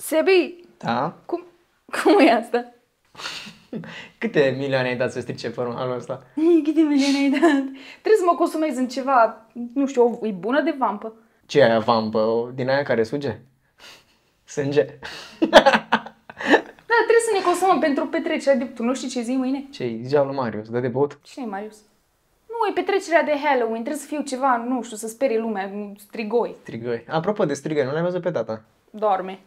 Sebi! Da? Cum, cum e asta? Câte milioane ai dat să strice părul anul ăsta? Câte milioane ai dat? Trebuie să mă consumez în ceva, nu știu, o, e bună de vampă. Ce e aia vampă? Din aia care suge? Sânge. da, trebuie să ne consumăm pentru petrecerea de... Tu nu știi ce zi mâine? Ce e? Zicea lui Marius, dă de băut? Cine e Marius? Nu, e petrecerea de Halloween, trebuie să fiu ceva, nu știu, să sperie lumea, strigoi. Strigoi. Apropo de strigoi, nu l-ai văzut pe tata? Dorme.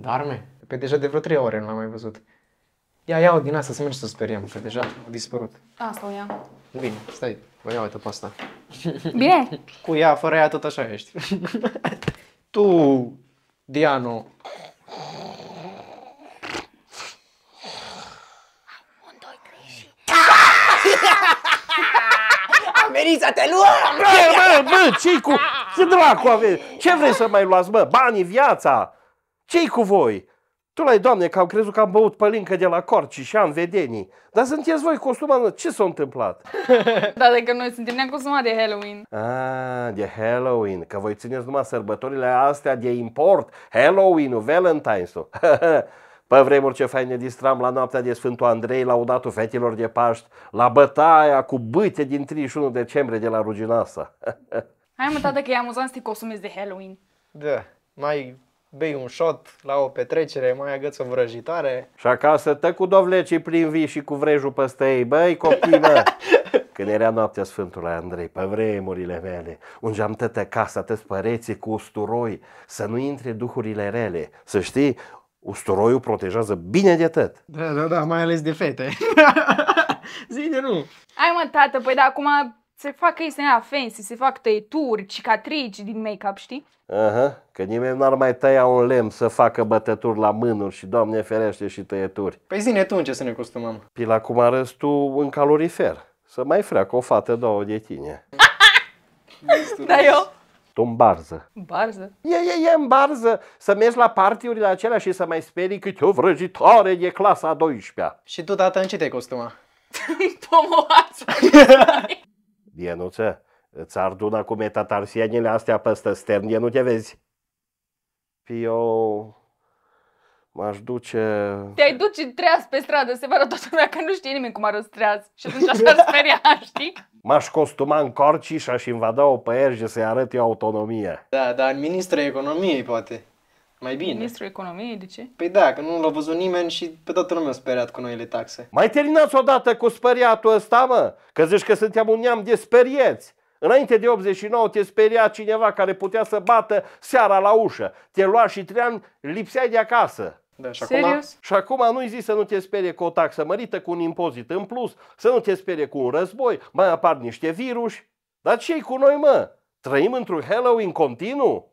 Darme? Pe deja de vreo trei ore nu l-am mai văzut. Ia, ia-o din asta să mergem să speriem, că deja a dispărut. Asta o iau. Bine, stai, o iau uite pe asta. Bine. Cu ea, fără ea, tot așa ești. tu, Diano. Un, să te luăm! Bă, bă, bă, ce cu... Ce dracu aveți? Ce vrei să mai luați, bă? Banii, viața! ce cu voi? Tu lai, Doamne, că am crezut că am băut pălincă de la Corci și am vedenii. Dar sunteți voi consumați, ce s-a întâmplat? da, de că noi suntem neaconsumați de Halloween. Ah, de Halloween, că voi țineți numai sărbătorile astea de import, Halloween-ul, Valentine's-ul. Pe vremuri ce fain ne distram la noaptea de Sfântul Andrei, la laudatul fetilor de Paști, la bătaia cu bâte din 31 decembrie de la Ruginasa. Hai mă, tată, că e amuzant să te de Halloween. Da, mai bei un shot la o petrecere, mai agăți o vrăjitoare. Și acasă tă cu dovlecii prin vii și cu vrejul peste ei, băi copii, bă. Când era noaptea Sfântului Andrei, pe vremurile mele, ungeam tătă casa, tăți păreții cu usturoi, să nu intre duhurile rele. Să știi, usturoiul protejează bine de tăt. Da, da, da, mai ales de fete. Zine, nu. Ai mă, tată, păi da acum se fac chestii aia fancy, se fac tăieturi, cicatrici din make-up, știi? Aha, uh-huh. că nimeni n-ar mai tăia un lemn să facă bătături la mânuri și, doamne ferește, și tăieturi. Păi zine tu în ce să ne costumăm. Pila cum arăți tu în calorifer. Să mai freacă o fată două de tine. da, eu? Tu în barză. Barză? E, e, e în barză. Să mergi la partiurile acelea și să mai sperii câte o vrăjitoare e clasa a 12-a. Și tu, tată, în ce te-ai costuma? Tomoață. Dienuță, îți ardun acum etatarsienile astea peste stern, e nu te vezi. Pio, m-aș duce... Te-ai duce treaz pe stradă, se văd toată lumea că nu știe nimeni cum arăți treaz și atunci așa speria, știi? M-aș costuma în corci și aș invada o păierge să-i arăt eu autonomie. Da, dar în ministrul economiei poate. Mai bine. Ministrul Economiei, de ce? Păi da, că nu l-a văzut nimeni și pe toată lumea speriat cu noile taxe. Mai terminați odată cu speriatul ăsta, mă, că zici că suntem un neam de sperieți. Înainte de 89 te speria cineva care putea să bată seara la ușă. Te lua și trei ani, lipseai de acasă. Da, și Serios? Acum, și acum nu-i zis să nu te sperie cu o taxă mărită, cu un impozit în plus, să nu te sperie cu un război, mai apar niște virus. Dar ce cu noi, mă? Trăim într-un Halloween continuu?